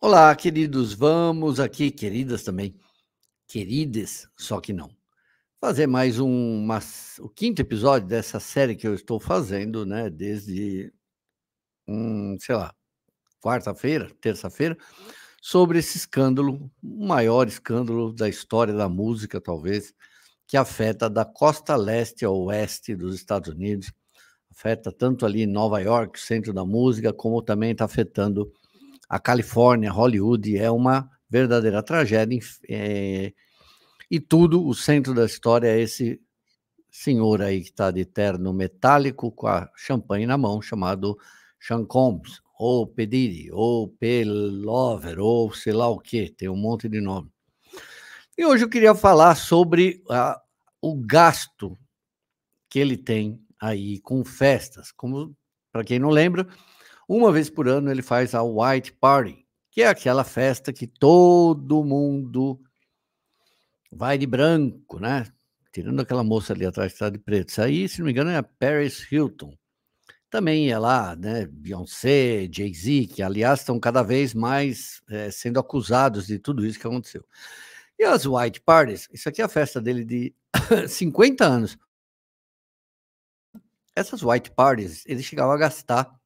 Olá, queridos, vamos aqui, queridas também, queridas, só que não, fazer mais um, uma, o quinto episódio dessa série que eu estou fazendo, né, desde, hum, sei lá, quarta-feira, terça-feira, sobre esse escândalo, o maior escândalo da história da música, talvez, que afeta da costa leste ao oeste dos Estados Unidos, afeta tanto ali Nova York, centro da música, como também está afetando a Califórnia, Hollywood, é uma verdadeira tragédia. É, e tudo, o centro da história é esse senhor aí que está de terno metálico com a champanhe na mão, chamado Sean Combs, ou Pediri, ou Pelover, ou sei lá o que, tem um monte de nome. E hoje eu queria falar sobre a, o gasto que ele tem aí com festas. Como, para quem não lembra, uma vez por ano ele faz a White Party, que é aquela festa que todo mundo vai de branco, né? Tirando aquela moça ali atrás que está de preto. Isso aí, se não me engano, é a Paris Hilton. Também é lá, né? Beyoncé, Jay-Z, que aliás estão cada vez mais é, sendo acusados de tudo isso que aconteceu. E as White Parties, isso aqui é a festa dele de 50 anos. Essas White Parties, ele chegava a gastar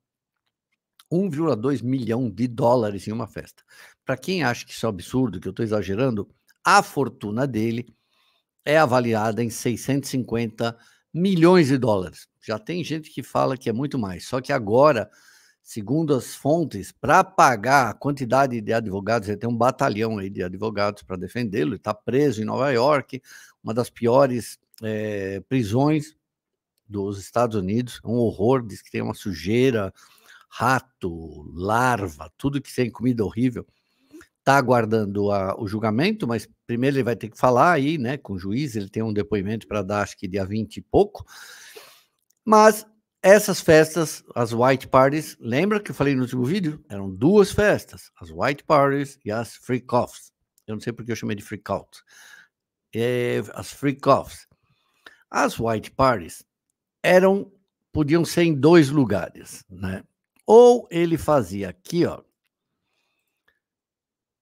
1,2 milhão de dólares em uma festa. Para quem acha que isso é um absurdo, que eu estou exagerando, a fortuna dele é avaliada em 650 milhões de dólares. Já tem gente que fala que é muito mais. Só que agora, segundo as fontes, para pagar a quantidade de advogados, ele tem um batalhão aí de advogados para defendê-lo, está preso em Nova York, uma das piores é, prisões dos Estados Unidos, é um horror, diz que tem uma sujeira, rato, larva, tudo que tem comida horrível, está aguardando a, o julgamento, mas primeiro ele vai ter que falar aí, né, com o juiz, ele tem um depoimento para dar, acho que dia 20 e pouco. Mas essas festas, as white parties, lembra que eu falei no último vídeo? Eram duas festas, as white parties e as freak-offs. Eu não sei porque eu chamei de freak-out. É, as freak-offs. As white parties eram, podiam ser em dois lugares, né? Ou ele fazia aqui, ó,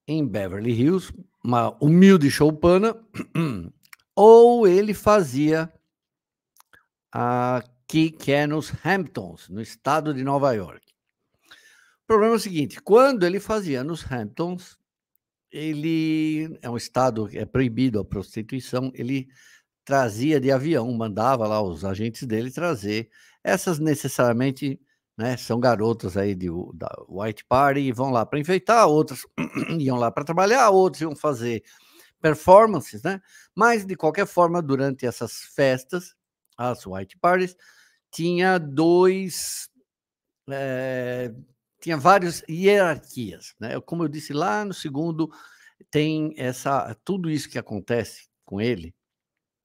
em Beverly Hills, uma humilde choupana, ou ele fazia aqui, que é nos Hamptons, no estado de Nova York. O problema é o seguinte: quando ele fazia nos Hamptons, ele é um estado que é proibido a prostituição, ele trazia de avião, mandava lá os agentes dele trazer essas necessariamente né? São garotas aí de, da White Party e vão lá para enfeitar, outras iam lá para trabalhar, outros iam fazer performances, né? Mas, de qualquer forma, durante essas festas, as White Parties, tinha dois. É, tinha várias hierarquias, né? Como eu disse lá no segundo, tem essa tudo isso que acontece com ele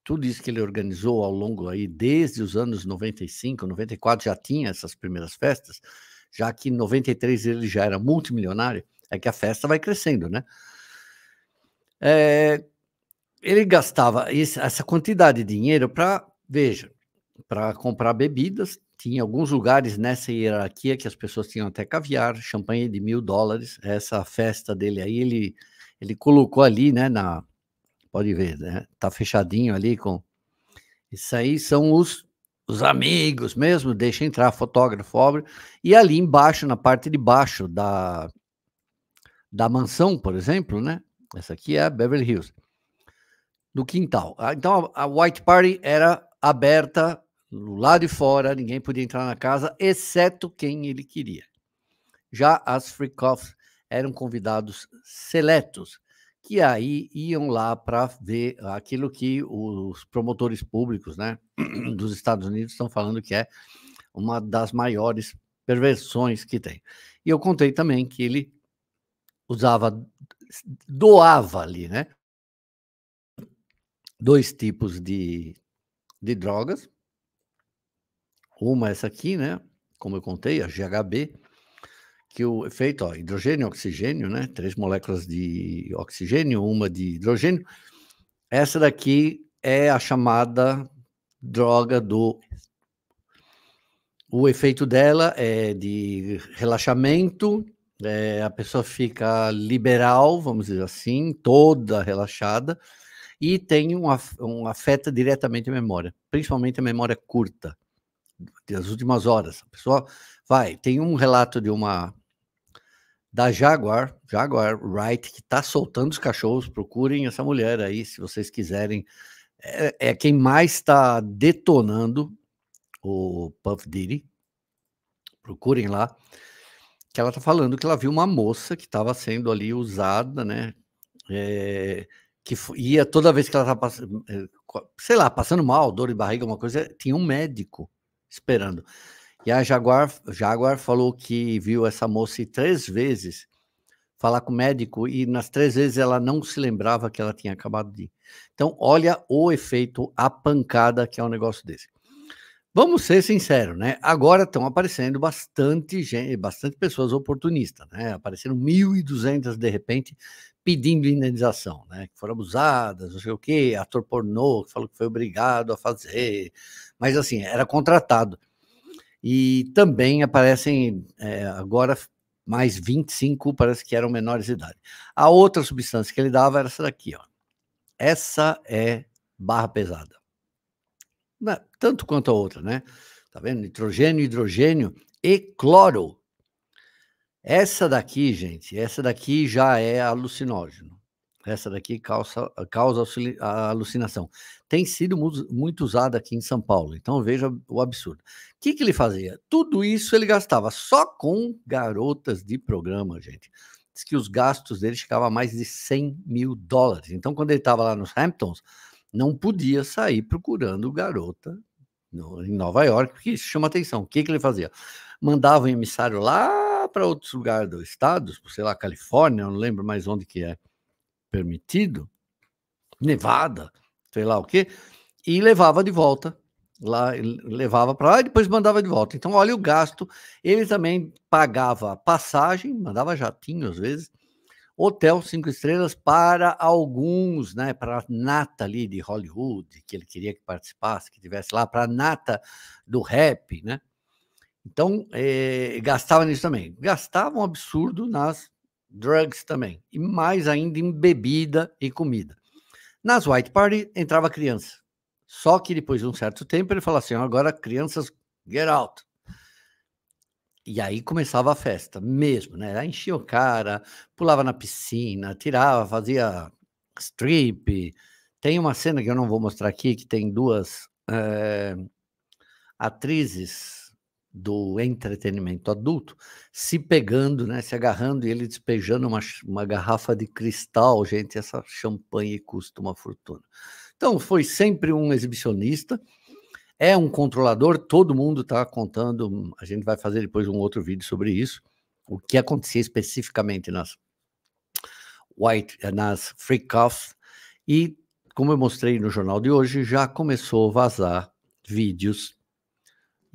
tudo isso que ele organizou ao longo aí, desde os anos 95, 94, já tinha essas primeiras festas, já que em 93 ele já era multimilionário, é que a festa vai crescendo, né? É, ele gastava essa quantidade de dinheiro para, veja, para comprar bebidas, tinha alguns lugares nessa hierarquia que as pessoas tinham até caviar, champanhe de mil dólares, essa festa dele aí, ele, ele colocou ali, né, na, Pode ver, né? Tá fechadinho ali com. Isso aí são os, os amigos mesmo, deixa entrar fotógrafo, pobre. E ali embaixo, na parte de baixo da, da mansão, por exemplo, né? Essa aqui é a Beverly Hills, do quintal. Ah, então a White Party era aberta do lado de fora, ninguém podia entrar na casa, exceto quem ele queria. Já as freak-offs eram convidados seletos que aí iam lá para ver aquilo que os promotores públicos né, dos Estados Unidos estão falando que é uma das maiores perversões que tem. E eu contei também que ele usava, doava ali, né? Dois tipos de, de drogas. Uma é essa aqui, né? Como eu contei, a GHB, que o efeito, ó, hidrogênio, oxigênio, né? Três moléculas de oxigênio, uma de hidrogênio. Essa daqui é a chamada droga do. O efeito dela é de relaxamento, é, a pessoa fica liberal, vamos dizer assim, toda relaxada, e tem um, um afeta diretamente a memória, principalmente a memória curta, das últimas horas. A pessoa vai, tem um relato de uma da Jaguar, Jaguar Wright, que está soltando os cachorros. Procurem essa mulher aí, se vocês quiserem. É, é quem mais está detonando o Puff Diddy. Procurem lá. Que ela está falando que ela viu uma moça que estava sendo ali usada, né? É, que ia toda vez que ela estava passando, é, sei lá, passando mal, dor de barriga, uma coisa, tinha um médico esperando. E a Jaguar, Jaguar falou que viu essa moça três vezes falar com o médico e nas três vezes ela não se lembrava que ela tinha acabado de. Ir. Então, olha o efeito, a pancada que é um negócio desse. Vamos ser sinceros, né? Agora estão aparecendo bastante gente, bastante pessoas oportunistas, né? Apareceram 1.200 de repente pedindo indenização, né? Que foram abusadas, não sei o quê, ator pornô que falou que foi obrigado a fazer. Mas assim, era contratado. E também aparecem é, agora mais 25, parece que eram menores de idade. A outra substância que ele dava era essa daqui, ó. Essa é barra pesada. Né, tanto quanto a outra, né? Tá vendo? Nitrogênio, hidrogênio e cloro. Essa daqui, gente, essa daqui já é alucinógeno. Essa daqui causa, causa alucinação. Tem sido muito usada aqui em São Paulo, então veja o absurdo. O que, que ele fazia? Tudo isso ele gastava só com garotas de programa, gente. Diz que os gastos dele chegavam a mais de 100 mil dólares. Então, quando ele estava lá nos Hamptons, não podia sair procurando garota no, em Nova York, porque isso chama atenção. O que, que ele fazia? Mandava um emissário lá para outros lugares do estado, sei lá, Califórnia, não lembro mais onde que é permitido, nevada, sei lá o quê, e levava de volta lá levava para lá e depois mandava de volta. Então, olha o gasto. Ele também pagava passagem, mandava jatinho às vezes, hotel cinco estrelas para alguns, né? Para a nata ali de Hollywood, que ele queria que participasse, que tivesse lá, para a nata do rap, né? Então, eh, gastava nisso também. Gastava um absurdo nas drugs também, e mais ainda em bebida e comida. Nas white party entrava criança. Só que depois de um certo tempo ele falava assim: agora crianças, get out. E aí começava a festa mesmo, né? enchia o cara, pulava na piscina, tirava, fazia strip. Tem uma cena que eu não vou mostrar aqui que tem duas é, atrizes do entretenimento adulto se pegando, né, se agarrando e ele despejando uma, uma garrafa de cristal, gente, essa champanhe custa uma fortuna. Então foi sempre um exibicionista, é um controlador, todo mundo está contando, a gente vai fazer depois um outro vídeo sobre isso, o que acontecia especificamente nas White, eh, nas freak-offs, e como eu mostrei no jornal de hoje, já começou a vazar vídeos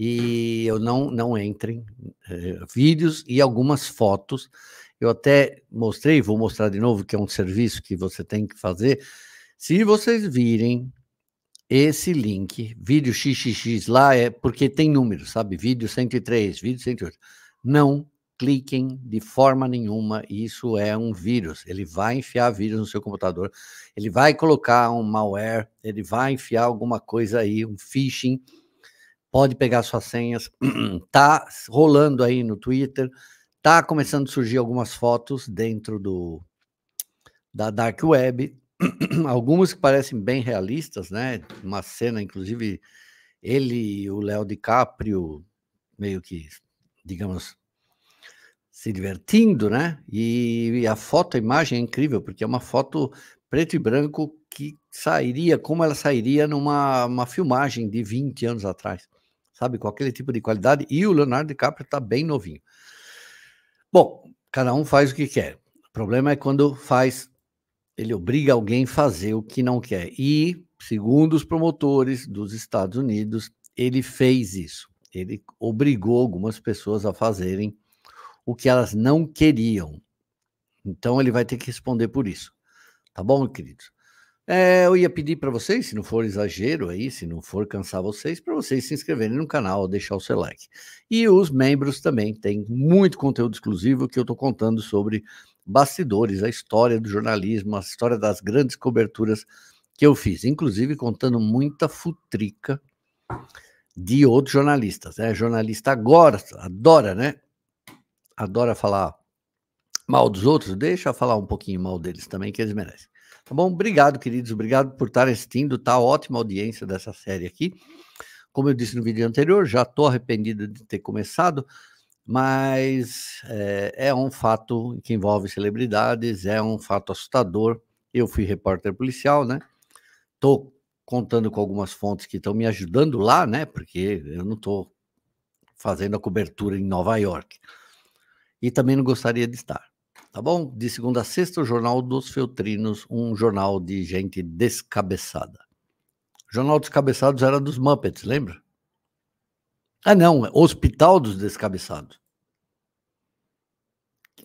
e eu não, não entrem, é, vídeos e algumas fotos. Eu até mostrei, vou mostrar de novo, que é um serviço que você tem que fazer. Se vocês virem esse link, vídeo XXX lá, é porque tem número, sabe? Vídeo 103, vídeo 108. Não cliquem de forma nenhuma, isso é um vírus. Ele vai enfiar vírus no seu computador, ele vai colocar um malware, ele vai enfiar alguma coisa aí, um phishing pode pegar suas senhas. tá rolando aí no Twitter, tá começando a surgir algumas fotos dentro do da dark web, algumas que parecem bem realistas, né? Uma cena, inclusive, ele e o Léo DiCaprio meio que, digamos, se divertindo, né? E, e a foto, a imagem é incrível, porque é uma foto preto e branco que sairia, como ela sairia numa uma filmagem de 20 anos atrás sabe? Com aquele tipo de qualidade. E o Leonardo DiCaprio está bem novinho. Bom, cada um faz o que quer. O problema é quando faz, ele obriga alguém a fazer o que não quer. E, segundo os promotores dos Estados Unidos, ele fez isso. Ele obrigou algumas pessoas a fazerem o que elas não queriam. Então ele vai ter que responder por isso. Tá bom, queridos? É, eu ia pedir para vocês, se não for exagero aí, se não for cansar vocês, para vocês se inscreverem no canal, deixar o seu like. E os membros também têm muito conteúdo exclusivo que eu estou contando sobre bastidores, a história do jornalismo, a história das grandes coberturas que eu fiz, inclusive contando muita futrica de outros jornalistas. Né? Jornalista agora adora, né? Adora falar mal dos outros, deixa falar um pouquinho mal deles também, que eles merecem. Tá bom, obrigado, queridos. Obrigado por estar assistindo. Tá ótima audiência dessa série aqui. Como eu disse no vídeo anterior, já estou arrependido de ter começado, mas é, é, um fato que envolve celebridades, é um fato assustador. Eu fui repórter policial, né? Estou contando com algumas fontes que estão me ajudando lá, né? Porque eu não estou fazendo a cobertura em Nova York. E também não gostaria de estar tá bom? De segunda a sexta, o Jornal dos Feltrinos, um jornal de gente descabeçada. O jornal dos Cabeçados era dos Muppets, lembra? Ah, não, é Hospital dos Descabeçados.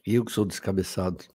Eu que sou descabeçado.